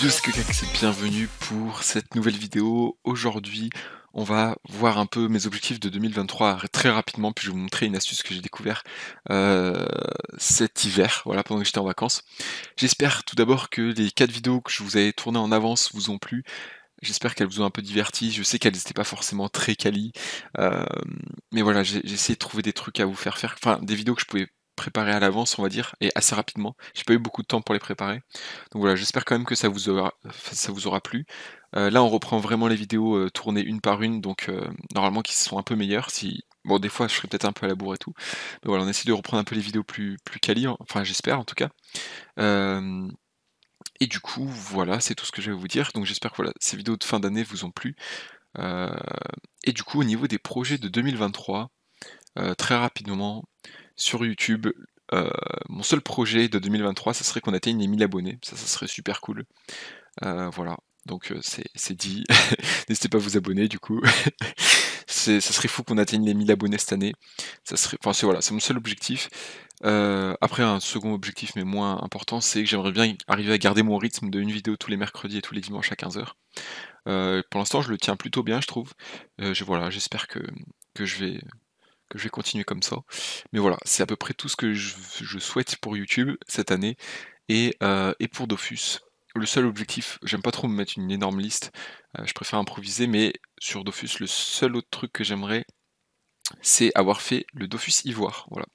Dieu que c'est bienvenue pour cette nouvelle vidéo. Aujourd'hui, on va voir un peu mes objectifs de 2023 très rapidement, puis je vais vous montrer une astuce que j'ai découvert euh, cet hiver, voilà, pendant que j'étais en vacances. J'espère tout d'abord que les quatre vidéos que je vous avais tournées en avance vous ont plu. J'espère qu'elles vous ont un peu diverti. Je sais qu'elles n'étaient pas forcément très quali. Euh, mais voilà, j'ai essayé de trouver des trucs à vous faire faire. Enfin, des vidéos que je pouvais préparé à l'avance, on va dire, et assez rapidement. J'ai pas eu beaucoup de temps pour les préparer. Donc voilà, j'espère quand même que ça vous aura, ça vous aura plu. Euh, là, on reprend vraiment les vidéos euh, tournées une par une, donc euh, normalement qui sont un peu meilleures. Si bon, des fois, je serai peut-être un peu à la bourre et tout. Mais voilà, on essaie de reprendre un peu les vidéos plus plus quali, enfin j'espère en tout cas. et du coup, voilà, c'est tout ce que je vais vous dire. Donc j'espère que voilà, ces vidéos de fin d'année vous ont plu. et du coup, au niveau des projets de 2023, très rapidement, sur YouTube. Euh, mon seul projet de 2023, ça serait qu'on atteigne les 1000 abonnés. Ça, ça serait super cool. Euh, voilà. Donc euh, c'est dit. N'hésitez pas à vous abonner du coup. ça serait fou qu'on atteigne les 1000 abonnés cette année. Ça serait, enfin c'est voilà, c'est mon seul objectif. après un second objectif mais moins important, c'est que j'aimerais bien arriver à garder mon rythme de une vidéo tous les mercredis et tous les dimanches à 15h. pour l'instant, je le tiens plutôt bien, je trouve. je, voilà, j'espère que, que je vais que je vais continuer comme ça. Mais voilà, c'est à peu près tout ce que je, souhaite pour YouTube cette année euh, et, pour Dofus. Le seul objectif, j'aime pas trop me mettre une énorme liste, euh, je préfère improviser, mais sur Dofus, le seul autre truc que j'aimerais, c'est avoir fait le Dofus Ivoire, voilà,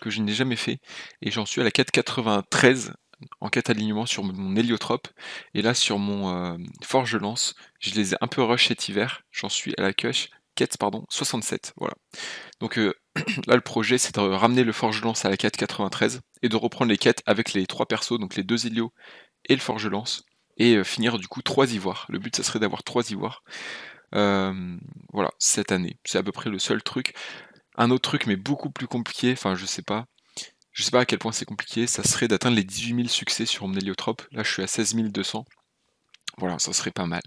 que je n'ai jamais fait, et j'en suis à la 493 en alignement sur mon héliotrope. Et là, sur mon euh, forge lance, je les ai un peu rush cet hiver. J'en suis à la coche. Quête, pardon, 67. Voilà. Donc euh, là, le projet, c'est de ramener le Forge Lance à la 93 et de reprendre les quêtes avec les trois persos, donc les deux Hélios et le Forge Lance, et euh, finir du coup trois ivoires. Le but, ça serait d'avoir trois ivoires. Euh, voilà, cette année. C'est à peu près le seul truc. Un autre truc, mais beaucoup plus compliqué, enfin, je sais pas. Je sais pas à quel point c'est compliqué, ça serait d'atteindre les 18 000 succès sur Omneliotrop. Là, je suis à 16 200. Voilà, ça serait pas mal.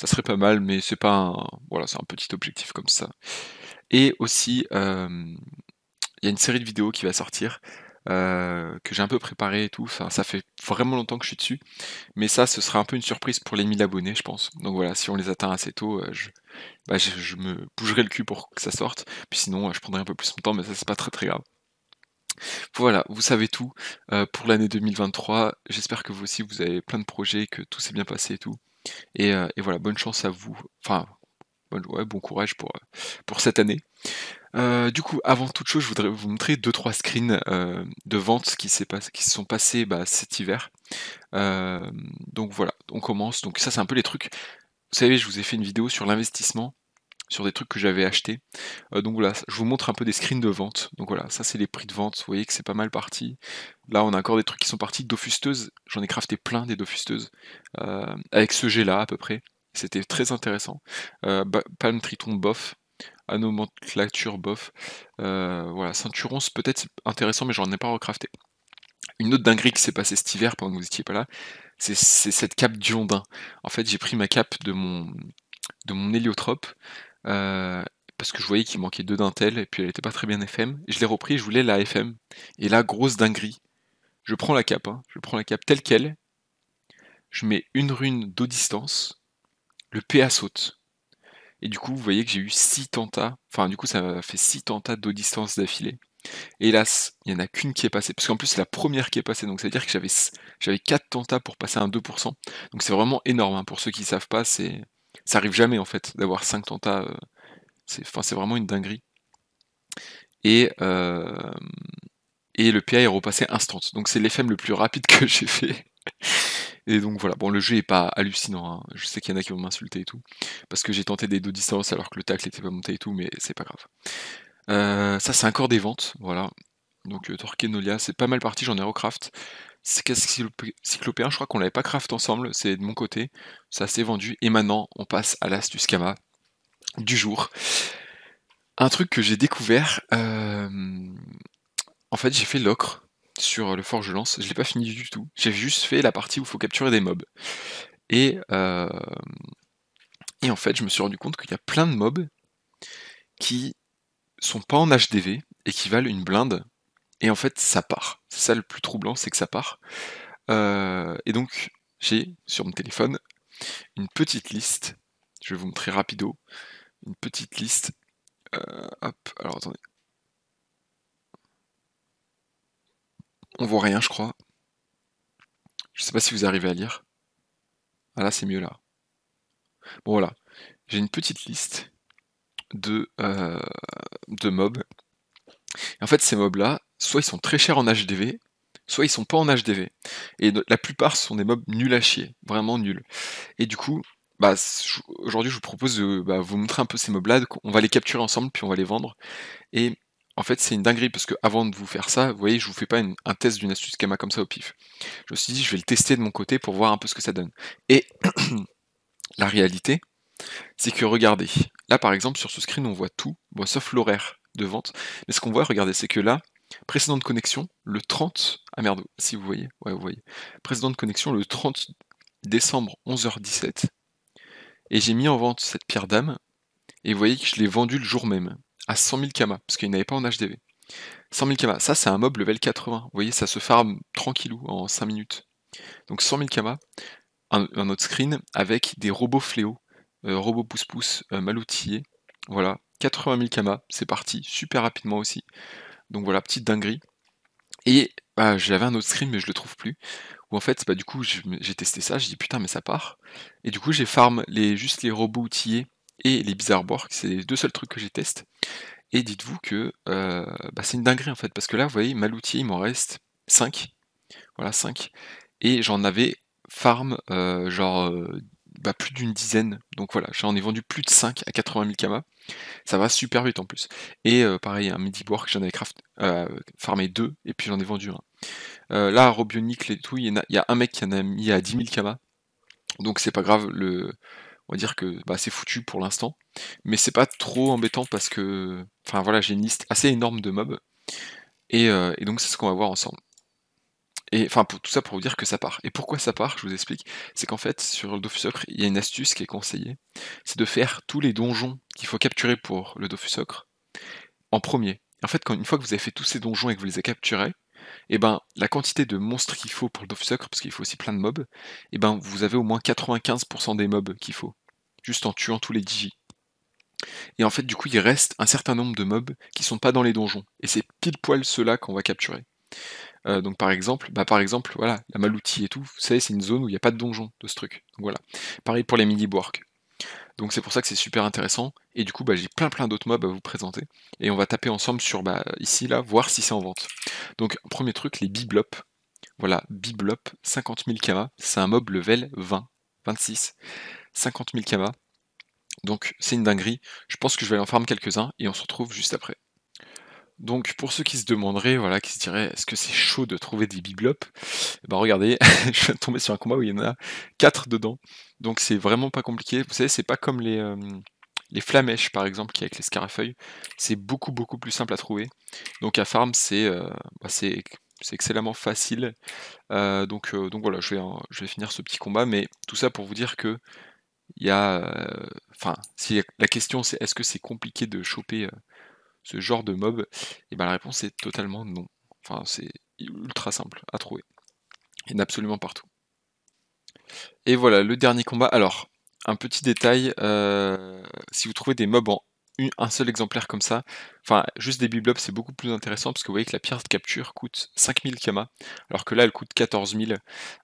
Ça serait pas mal, mais c'est pas un, voilà, c'est un petit objectif comme ça. Et aussi, il y a une série de vidéos qui va sortir. que j'ai un peu préparé et tout. ça fait vraiment longtemps que je suis dessus. Mais ça, ce sera un peu une surprise pour les 1000 abonnés, je pense. Donc voilà, si on les atteint assez tôt, bah, je, me bougerai le cul pour que ça sorte. Puis sinon, je prendrai un peu plus mon temps, mais ça, c'est pas très très grave. Voilà, vous savez tout euh, pour l'année 2023. J'espère que vous aussi, vous avez plein de projets, que tout s'est bien passé et tout. Et, euh, voilà, bonne chance à vous. Enfin, bonne, ouais, bon courage pour, euh, pour cette année. du coup, avant toute chose, je voudrais vous montrer 2-3 screens de ventes qui, qui se sont passés bah, cet hiver. donc voilà, on commence. Donc ça, c'est un peu les trucs. Vous savez, je vous ai fait une vidéo sur l'investissement sur des trucs que j'avais achetés. Euh, donc voilà, je vous montre un peu des screens de vente. Donc voilà, ça c'est les prix de vente, vous voyez que c'est pas mal parti. Là on a encore des trucs qui sont partis, dofusteuses, j'en ai crafté plein des dofusteuses, euh, avec ce jet là à peu près. C'était très intéressant. Euh, palme triton bof, anomenclature bof, voilà, ceinturon peut-être intéressant mais j'en ai pas recrafté. Une autre dinguerie qui s'est passée cet hiver pendant que vous étiez pas là, c'est cette cape d'Iondin. En fait j'ai pris ma cape de mon de mon héliotrope euh, parce que je voyais qu'il manquait deux dentelles et puis elle n'était pas très bien FM. Je l'ai repris, je voulais la FM. Et là, grosse dinguerie. Je prends la cape, hein. je prends la cape telle qu'elle. Je mets une rune d'eau distance. Le PA saute. Et du coup, vous voyez que j'ai eu 6 tentats. Enfin, du coup, ça m'a fait 6 tentats d'eau distance d'affilée. Hélas, il n'y en a qu'une qui est passée. Parce qu'en plus, c'est la première qui est passée. Donc, ça veut dire que j'avais 4 tentats pour passer à un 2%. Donc, c'est vraiment énorme. Hein, pour ceux qui ne savent pas, c'est ça arrive jamais en fait d'avoir 5 tentats. Euh, c'est, c'est vraiment une dinguerie. Et, euh, et le PI est repassé instant. Donc c'est l'FM le plus rapide que j'ai fait. Et donc voilà, bon le jeu est pas hallucinant, hein. je sais qu'il y en a qui vont m'insulter et tout, parce que j'ai tenté des deux distances alors que le tacle n'était pas monté et tout, mais c'est pas grave. Euh, ça c'est encore des ventes, voilà. Donc Torquenolia, c'est pas mal parti, j'en ai Rocraft. C'est Cyclopéen, je crois qu'on l'avait pas craft ensemble, c'est de mon côté, ça s'est vendu. Et maintenant, on passe à l'astuce Kama du jour. Un truc que j'ai découvert, euh, en fait, j'ai fait l'ocre sur le Forge Lance, je l'ai pas fini du tout. J'ai juste fait la partie où il faut capturer des mobs. Et, euh, et en fait, je me suis rendu compte qu'il y a plein de mobs qui sont pas en HDV et qui valent une blinde et en fait, ça part. C'est ça le plus troublant, c'est que ça part. Euh, et donc, j'ai sur mon téléphone une petite liste. Je vais vous montrer rapido. Une petite liste. Euh, hop, alors attendez. On voit rien, je crois. Je ne sais pas si vous arrivez à lire. Ah là, c'est mieux là. Bon voilà, j'ai une petite liste de, euh, de mobs. Et en fait, ces mobs là, soit ils sont très chers en HDV, soit ils sont pas en HDV. Et la plupart sont des mobs nuls à chier, vraiment nuls. Et du coup, bah, aujourd'hui je vous propose de bah, vous montrer un peu ces mobs là, on va les capturer ensemble, puis on va les vendre. Et en fait c'est une dinguerie, parce que avant de vous faire ça, vous voyez, je vous fais pas un test d'une astuce Kama comme ça au pif. Je me suis dit, je vais le tester de mon côté pour voir un peu ce que ça donne. Et la réalité, c'est que regardez, là par exemple sur ce screen on voit tout, sauf l'horaire de vente, mais ce qu'on voit, regardez, c'est que là, Précédent de connexion, le 30. Ah merde, si vous voyez. Ouais, vous voyez. de connexion, le 30 décembre 11h17. Et j'ai mis en vente cette pierre d'âme. Et vous voyez que je l'ai vendue le jour même, à 100 000 kamas, parce qu'il n'avait pas en HDV. 100 000 kamas, ça c'est un mob level 80. Vous voyez, ça se farm tranquillou en 5 minutes. Donc 100 000 kamas, un, autre screen avec des robots fléaux, euh, robots pouce pousse euh, mal outillés. Voilà, 80 000 kamas, c'est parti, super rapidement aussi. Donc voilà, petite dinguerie. Et bah, j'avais un autre screen, mais je le trouve plus. ou en fait, pas bah, du coup, j'ai testé ça, j'ai dit putain, mais ça part. Et du coup, j'ai farm les, juste les robots outillés et les bizarres borg, c'est les deux seuls trucs que j'ai testé. Et dites-vous que euh, bah, c'est une dinguerie en fait, parce que là, vous voyez, mal outillé, il m'en reste 5. Voilà, 5. Et j'en avais farm euh, genre euh, bah, plus d'une dizaine. Donc voilà, j'en ai vendu plus de 5 à 80 000 kamas. Ça va super vite en plus. Et euh, pareil, un midi boire que j'en avais craft, euh, farmé deux et puis j'en ai vendu un. Euh, là, Robionic, les tout, il y, a un mec qui en a mis à 10 000 kamas. Donc c'est pas grave, le... on va dire que bah, c'est foutu pour l'instant. Mais c'est pas trop embêtant parce que. Enfin voilà, j'ai une liste assez énorme de mobs. et euh, donc c'est ce qu'on va voir ensemble enfin, pour, tout ça pour vous dire que ça part. Et pourquoi ça part, je vous explique. C'est qu'en fait, sur le Dofusocre, il y a une astuce qui est conseillée. C'est de faire tous les donjons qu'il faut capturer pour le Dofusocre en premier. En fait, quand, une fois que vous avez fait tous ces donjons et que vous les avez capturés, et eh ben, la quantité de monstres qu'il faut pour le Dofusocre, parce qu'il faut aussi plein de mobs, et eh ben, vous avez au moins 95% des mobs qu'il faut, juste en tuant tous les digis. Et en fait, du coup, il reste un certain nombre de mobs qui sont pas dans les donjons, et c'est pile poil ceux-là qu'on va capturer. Euh, donc par exemple, bah par exemple, voilà, la Maloutie et tout, vous savez, c'est une zone où il n'y a pas de donjon de ce truc. voilà. Pareil pour les mini work Donc c'est pour ça que c'est super intéressant. Et du coup, bah, j'ai plein plein d'autres mobs à vous présenter. Et on va taper ensemble sur bah, ici, là, voir si c'est en vente. Donc premier truc, les biblops. Voilà, biblop, 50 000 kama. C'est un mob level 20, 26. 50 000 kama. Donc c'est une dinguerie. Je pense que je vais en farm quelques-uns et on se retrouve juste après. Donc pour ceux qui se demanderaient, voilà, qui se diraient est-ce que c'est chaud de trouver des biblops Bah eh ben, regardez, je viens de sur un combat où il y en a 4 dedans. Donc c'est vraiment pas compliqué. Vous savez, c'est pas comme les, euh, les flamèches par exemple qui avec les scarafeuilles. C'est beaucoup beaucoup plus simple à trouver. Donc à farm c'est euh, bah, excellemment facile. Euh, donc, donc voilà, je vais, je vais finir ce petit combat, mais tout ça pour vous dire que il y a. Enfin, si la question c'est est-ce que c'est compliqué de choper ce genre de mob Et bien la réponse est totalement non. Enfin, c'est ultra simple à trouver. Il absolument partout. Et voilà, le dernier combat. Alors, un petit détail, euh, si vous trouvez des mobs en un seul exemplaire comme ça, enfin juste des biblobs c'est beaucoup plus intéressant parce que vous voyez que la pierre de capture coûte 5000 kama, alors que là elle coûte 14000,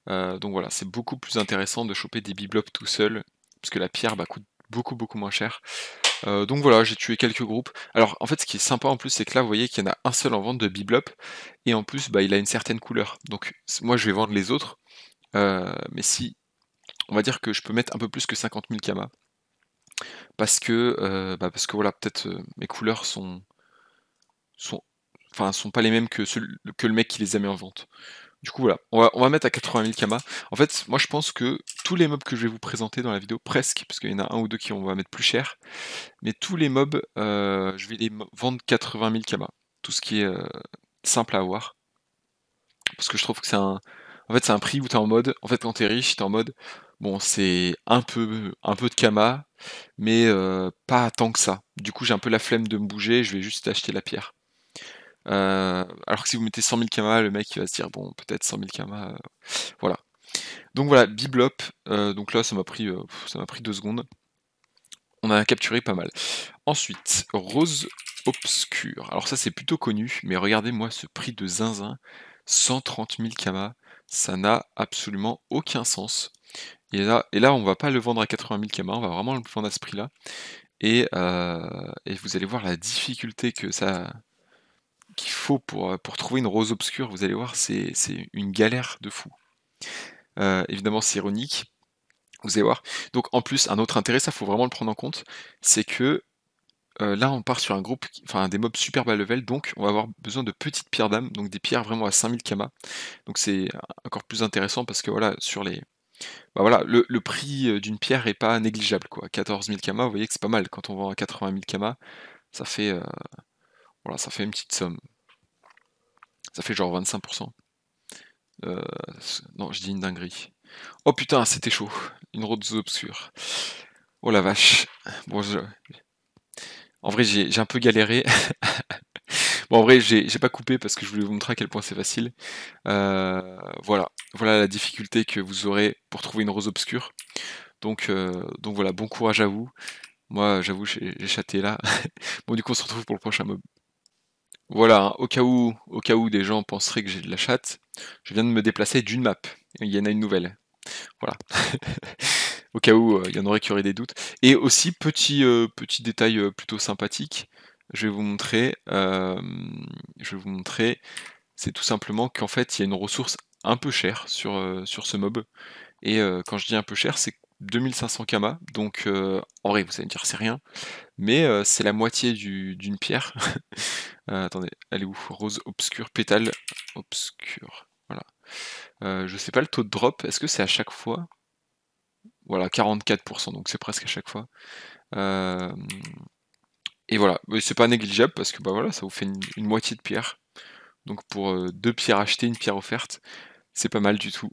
euh, donc voilà, c'est beaucoup plus intéressant de choper des biblobs tout seul, parce que la pierre bah, coûte beaucoup beaucoup moins cher. Euh, donc voilà, j'ai tué quelques groupes. Alors en fait, ce qui est sympa en plus, c'est que là, vous voyez qu'il y en a un seul en vente de Biblop, et en plus, bah, il a une certaine couleur. Donc moi, je vais vendre les autres, euh, mais si, on va dire que je peux mettre un peu plus que 50 000 Kama, parce que, euh, bah, parce que voilà, peut-être mes couleurs sont, sont, enfin, sont pas les mêmes que, que le mec qui les a mis en vente. Du coup, voilà, on va, mettre à 80 000 kamas. En fait, moi je pense que tous les mobs que je vais vous présenter dans la vidéo, presque, parce qu'il y en a un ou deux qui on va mettre plus cher, mais tous les mobs, euh, je vais les vendre 80 000 kamas. Tout ce qui est euh, simple à avoir. Parce que je trouve que c'est un... En fait, c'est un prix où tu en mode... En fait, quand tu es riche, tu en mode... Bon, c'est un peu, un peu de kama, mais euh, pas tant que ça. Du coup, j'ai un peu la flemme de me bouger, je vais juste acheter la pierre. Euh, alors que si vous mettez 100 000 kamas, le mec il va se dire bon, peut-être 100 000 kamas. voilà. Donc voilà, Biblop. Euh, donc là, ça m'a pris, euh, ça m'a pris deux secondes. On a capturé pas mal. Ensuite, Rose Obscure. Alors ça, c'est plutôt connu, mais regardez-moi ce prix de zinzin. 130 000 kamas, ça n'a absolument aucun sens. Et là, et là, on va pas le vendre à 80 000 kamas, on va vraiment le vendre à ce prix-là. et vous allez voir la difficulté que ça, qu'il faut pour, euh, pour trouver une rose obscure, vous allez voir, c'est une galère de fou. Euh, évidemment, c'est ironique. Vous allez voir. Donc, en plus, un autre intérêt, ça faut vraiment le prendre en compte, c'est que euh, là, on part sur un groupe, enfin des mobs super bas level, donc on va avoir besoin de petites pierres d'âme, donc des pierres vraiment à 5000 kama. Donc, c'est encore plus intéressant parce que voilà, sur les. Bah voilà, le, prix d'une pierre est pas négligeable quoi. 14 000 kama, vous voyez que c'est pas mal. Quand on vend à 80 000 kama, ça fait, voilà, ça fait une petite somme. Ça fait genre 25%. Euh, non, je dis une dinguerie. Oh putain, c'était chaud. Une rose obscure. Oh la vache. En vrai, j'ai un peu galéré. bon, en vrai, j'ai pas coupé parce que je voulais vous montrer à quel point c'est facile. Euh, voilà. Voilà la difficulté que vous aurez pour trouver une rose obscure. Donc, euh, donc voilà, bon courage à vous. Moi, j'avoue, j'ai chaté là. bon, du coup, on se retrouve pour le prochain mob. Voilà, hein, au, cas où, au cas où des gens penseraient que j'ai de la chatte, je viens de me déplacer d'une map. Il y en a une nouvelle. Voilà. au cas où euh, il y en aurait qui auraient des doutes. Et aussi, petit, euh, petit détail euh, plutôt sympathique, je vais vous montrer. je vais vous montrer. C'est tout simplement qu'en fait, il y a une ressource un peu chère sur, sur ce mob. Et quand je dis un peu cher, c'est 2500 kama, donc euh, en vrai vous allez me dire c'est rien, mais euh, c'est la moitié d'une pierre. Euh, attendez, allez est où Rose obscure, pétale obscure. Voilà. je sais pas le taux de drop, est-ce que c'est à chaque fois Voilà, 44%, donc c'est presque à chaque fois. et voilà, c'est pas négligeable parce que bah voilà, ça vous fait une moitié de pierre. Donc pour deux pierres achetées, une pierre offerte, c'est pas mal du tout.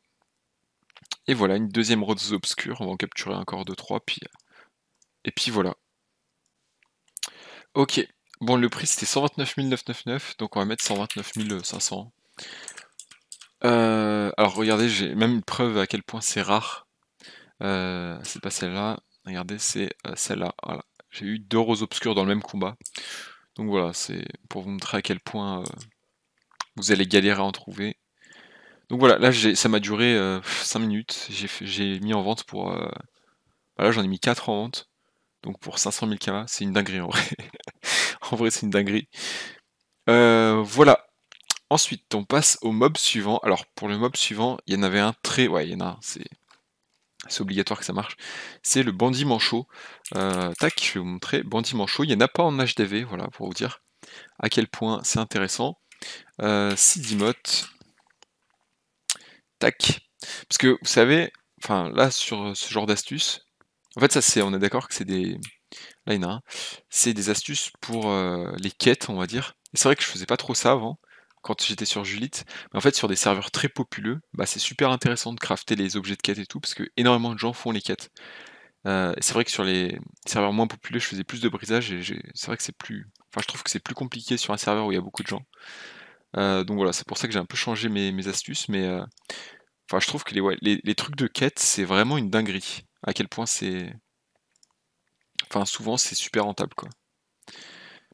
Et voilà, une deuxième rose obscure. On va en capturer encore deux, trois, puis... Euh, et puis voilà. Ok. Bon, le prix c'était 129 999, donc on va mettre 129 500. Euh, alors regardez, j'ai même une preuve à quel point c'est rare. Euh, c'est pas celle-là. Regardez, c'est celle-là. J'ai eu deux roses obscures dans le même combat. Donc voilà, c'est pour vous montrer à quel point vous allez galérer à en trouver. Donc voilà, là ça m'a duré 5 euh, minutes. J'ai mis en vente pour. Euh, bah j'en ai mis 4 en vente. Donc pour 500 000 kamas, c'est une dinguerie en vrai. en vrai, c'est une dinguerie. Euh, voilà. Ensuite, on passe au mob suivant. Alors pour le mob suivant, il y en avait un très. Ouais, il y en a un, c'est. obligatoire que ça marche. C'est le bandit manchot. tac, je vais vous montrer. Bandit manchot, il n'y en a pas en HDV, voilà, pour vous dire à quel point c'est intéressant. Sidimote, Tac. Parce que vous savez, enfin là sur euh, ce genre d'astuces, en fait ça c'est, on est d'accord que c'est des, là il y en a c'est des astuces pour euh, les quêtes on va dire. Et c'est vrai que je faisais pas trop ça avant quand j'étais sur Julite, mais en fait sur des serveurs très populeux, bah, c'est super intéressant de crafter les objets de quête et tout parce que énormément de gens font les quêtes. Euh, c'est vrai que sur les serveurs moins populaires je faisais plus de brisage et c'est vrai que c'est plus, enfin je trouve que c'est plus compliqué sur un serveur où il y a beaucoup de gens. Euh, donc voilà, c'est pour ça que j'ai un peu changé mes, astuces, mais euh, enfin, je trouve que les, trucs de quête, c'est vraiment une dinguerie. À quel point c'est. Enfin, souvent, c'est super rentable, quoi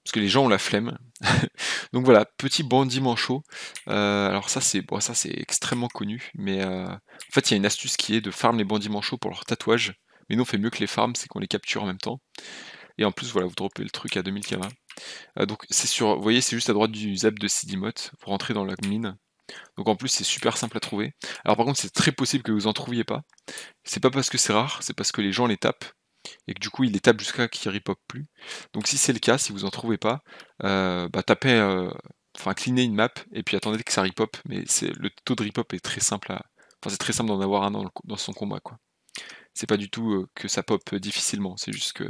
parce que les gens ont la flemme. Donc voilà, petit bandit manchot. Euh, alors ça c'est bon, ça c'est extrêmement connu, mais en fait il y a une astuce qui est de farm les bandits manchots pour leur tatouage. Mais nous on fait mieux que les farms, c'est qu'on les capture en même temps. Et en plus voilà, vous dropez le truc à 2000 km. Euh, donc c'est sur, vous voyez, c'est juste à droite du zap de Sidimot pour entrer dans la mine. Donc en plus c'est super simple à trouver. Alors par contre c'est très possible que vous en trouviez pas. C'est pas parce que c'est rare, c'est parce que les gens les tapent et que du coup ils les tapent jusqu'à qu'ils ripopent plus. Donc si c'est le cas, si vous en trouvez pas, euh, bah, tapez, euh, enfin cleanez une map et puis attendez que ça ripop. Mais le taux de ripop est très simple à, enfin c'est très simple d'en avoir un dans, son combat quoi. C'est pas du tout que ça pop difficilement, c'est juste que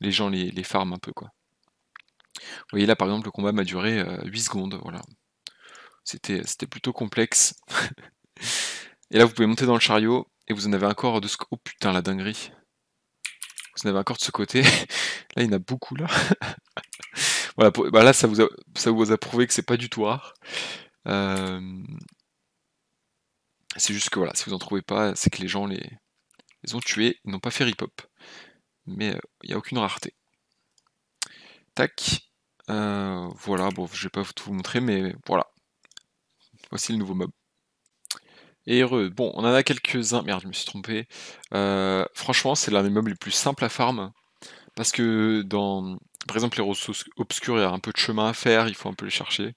les gens les, farment un peu quoi. Vous voyez là par exemple le combat m'a duré 8 euh, secondes, voilà. C'était plutôt complexe. et là vous pouvez monter dans le chariot et vous en avez un corps de ce côté Oh putain la dinguerie. Vous en avez un corps de ce côté. là il y en a beaucoup là. voilà, bah, là ça vous, a... ça vous a prouvé que c'est pas du tout rare. Euh, c'est juste que voilà, si vous en trouvez pas, c'est que les gens les, ont tués, ils n'ont pas fait rip-hop. Mais euh, il n'y a aucune rareté. Tac. Euh, voilà, bon, je vais pas tout vous montrer, mais voilà. Voici le nouveau mob. Et heureux. Bon, on en a quelques-uns. Merde, je me suis trompé. Euh, franchement, c'est l'un des mobs les plus simples à farm. Parce que dans. Par exemple, les ressources obscures, il y a un peu de chemin à faire, il faut un peu les chercher.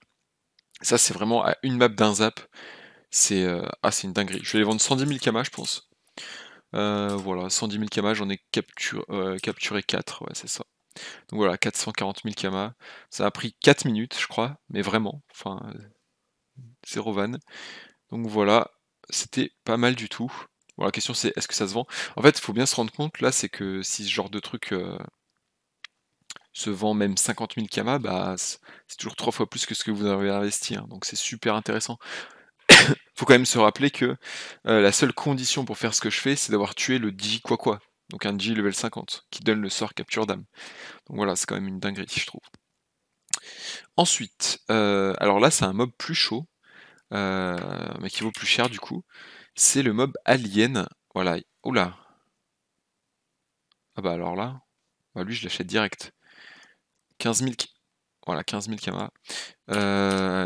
Ça, c'est vraiment à une map d'un zap. C'est euh, ah, c'est une dinguerie. Je vais les vendre 110 000 kamas je pense. voilà, 110 000 kamas j'en ai capturé 4, ouais, c'est ça. Donc voilà, 440 000 km. Ça a pris 4 minutes, je crois, mais vraiment. Enfin, zéro van. Donc voilà, c'était pas mal du tout. Bon, la question c'est est-ce que ça se vend En fait, il faut bien se rendre compte là, c'est que si ce genre de truc euh, se vend même 50 000 km, bah, c'est toujours trois fois plus que ce que vous avez investi. Hein. donc c'est super intéressant. faut quand même se rappeler que euh, la seule condition pour faire ce que je fais, c'est d'avoir tué le 10 quoi quoi donc un G level 50, qui donne le sort capture d'âme. Donc voilà, c'est quand même une dinguerie, je trouve. Ensuite, euh, alors là c'est un mob plus chaud, euh, mais qui vaut plus cher du coup. C'est le mob alien. Voilà. Oula. Ah bah alors là. Bah lui je l'achète direct. 15 000. Voilà, 15 000 kamas.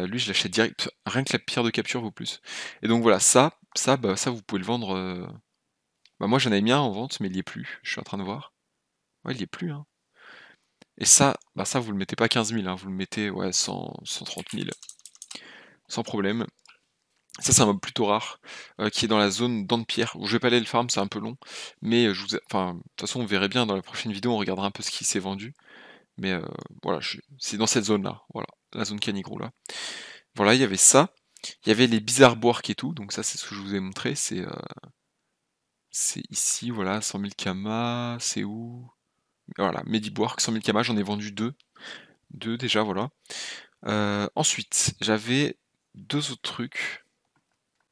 lui je l'achète direct. Rien que la pierre de capture vaut plus. Et donc voilà, ça, ça, bah, ça vous pouvez le vendre euh, bah, moi j'en avais mis un en vente, mais il n'y est plus. Je suis en train de voir. Ouais, il n'y est plus. Hein. Et ça, bah ça vous le mettez pas 15 000, hein. vous le mettez ouais, 130 000. Sans problème. Ça, c'est un mob plutôt rare, euh, qui est dans la zone dents de pierre. je vais pas aller le farm, c'est un peu long. Mais euh, je vous... enfin, de toute façon, on verra bien dans la prochaine vidéo, on regardera un peu ce qui s'est vendu. Mais euh, voilà, c'est dans cette zone-là. Voilà, la zone Canigro, là. Voilà, il y avait ça. Il y avait les bizarres boires et tout. Donc ça, c'est ce que je vous ai montré. C'est c'est ici, voilà, 100 000 kamas, c'est où Voilà, Medibork, 100 000 kamas, j'en ai vendu deux. Deux déjà, voilà. Euh, ensuite, j'avais deux autres trucs.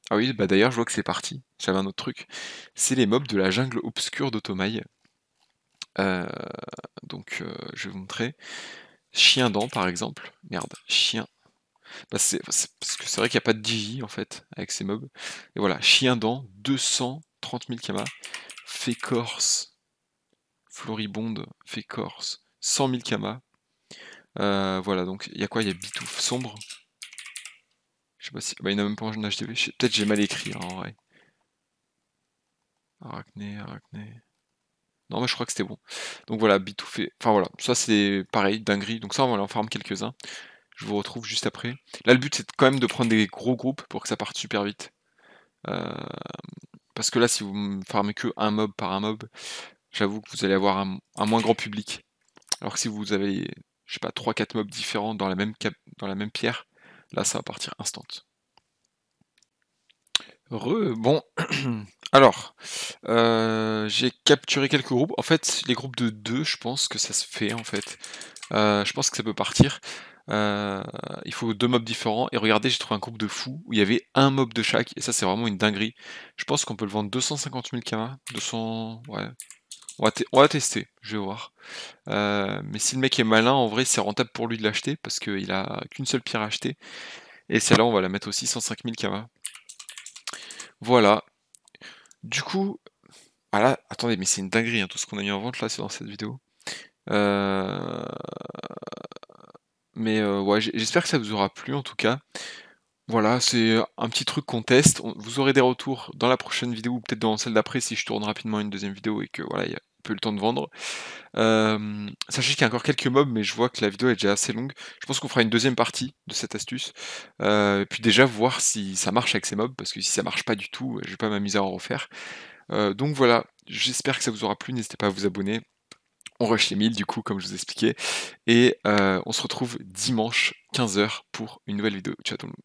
Ah oui, bah d'ailleurs, je vois que c'est parti. J'avais un autre truc. C'est les mobs de la jungle obscure d'Otomaï. Euh, donc, euh, je vais vous montrer. Chien dent, par exemple. Merde, chien. Bah, c'est, parce que c'est vrai qu'il n'y a pas de digi, en fait, avec ces mobs. Et voilà, chien dent, 200 30 000 Kama, fait Floribonde, fait 100 000 Kama. voilà, donc il y a quoi Il y a Bitouf sombre. Je sais pas si. Bah, il n'a même pas en HTV. Peut-être j'ai mal écrit hein, en vrai. Arachné, Arachné. Non, mais je crois que c'était bon. Donc voilà, fait Enfin voilà, ça c'est pareil, dinguerie. Donc ça, on va en farm quelques-uns. Je vous retrouve juste après. Là, le but c'est quand même de prendre des gros groupes pour que ça parte super vite. Euh... Parce que là, si vous me farmez que un mob par un mob, j'avoue que vous allez avoir un, moins grand public. Alors que si vous avez, je sais pas, 3-4 mobs différents dans la, même dans la même pierre, là, ça va partir instant. Re, bon. Alors, euh, j'ai capturé quelques groupes. En fait, les groupes de 2 je pense que ça se fait, en fait. Euh, je pense que ça peut partir. Euh, il faut deux mobs différents. Et regardez, j'ai trouvé un groupe de fous où il y avait un mob de chaque. Et ça, c'est vraiment une dinguerie. Je pense qu'on peut le vendre 250 000 km. 200. Ouais. On va, tester, je vais voir. Euh, mais si le mec est malin, en vrai, c'est rentable pour lui de l'acheter parce qu'il a qu'une seule pierre à acheter. Et celle-là, on va la mettre aussi 105 000 km. Voilà. Du coup. Ah attendez, mais c'est une dinguerie hein, tout ce qu'on a mis en vente là c'est dans cette vidéo. Euh... Mais euh, ouais, j'espère que ça vous aura plu en tout cas. Voilà, c'est un petit truc qu'on teste. vous aurez des retours dans la prochaine vidéo ou peut-être dans celle d'après si je tourne rapidement une deuxième vidéo et que voilà, il y a peu le temps de vendre. Euh, sachez qu'il y a encore quelques mobs, mais je vois que la vidéo est déjà assez longue. Je pense qu'on fera une deuxième partie de cette astuce. et euh, puis déjà voir si ça marche avec ces mobs, parce que si ça marche pas du tout, je vais pas m'amuser à en refaire. donc voilà, j'espère que ça vous aura plu. N'hésitez pas à vous abonner on rush les 1000 du coup, comme je vous expliquais. Et euh, on se retrouve dimanche 15h pour une nouvelle vidéo. Ciao tout le monde.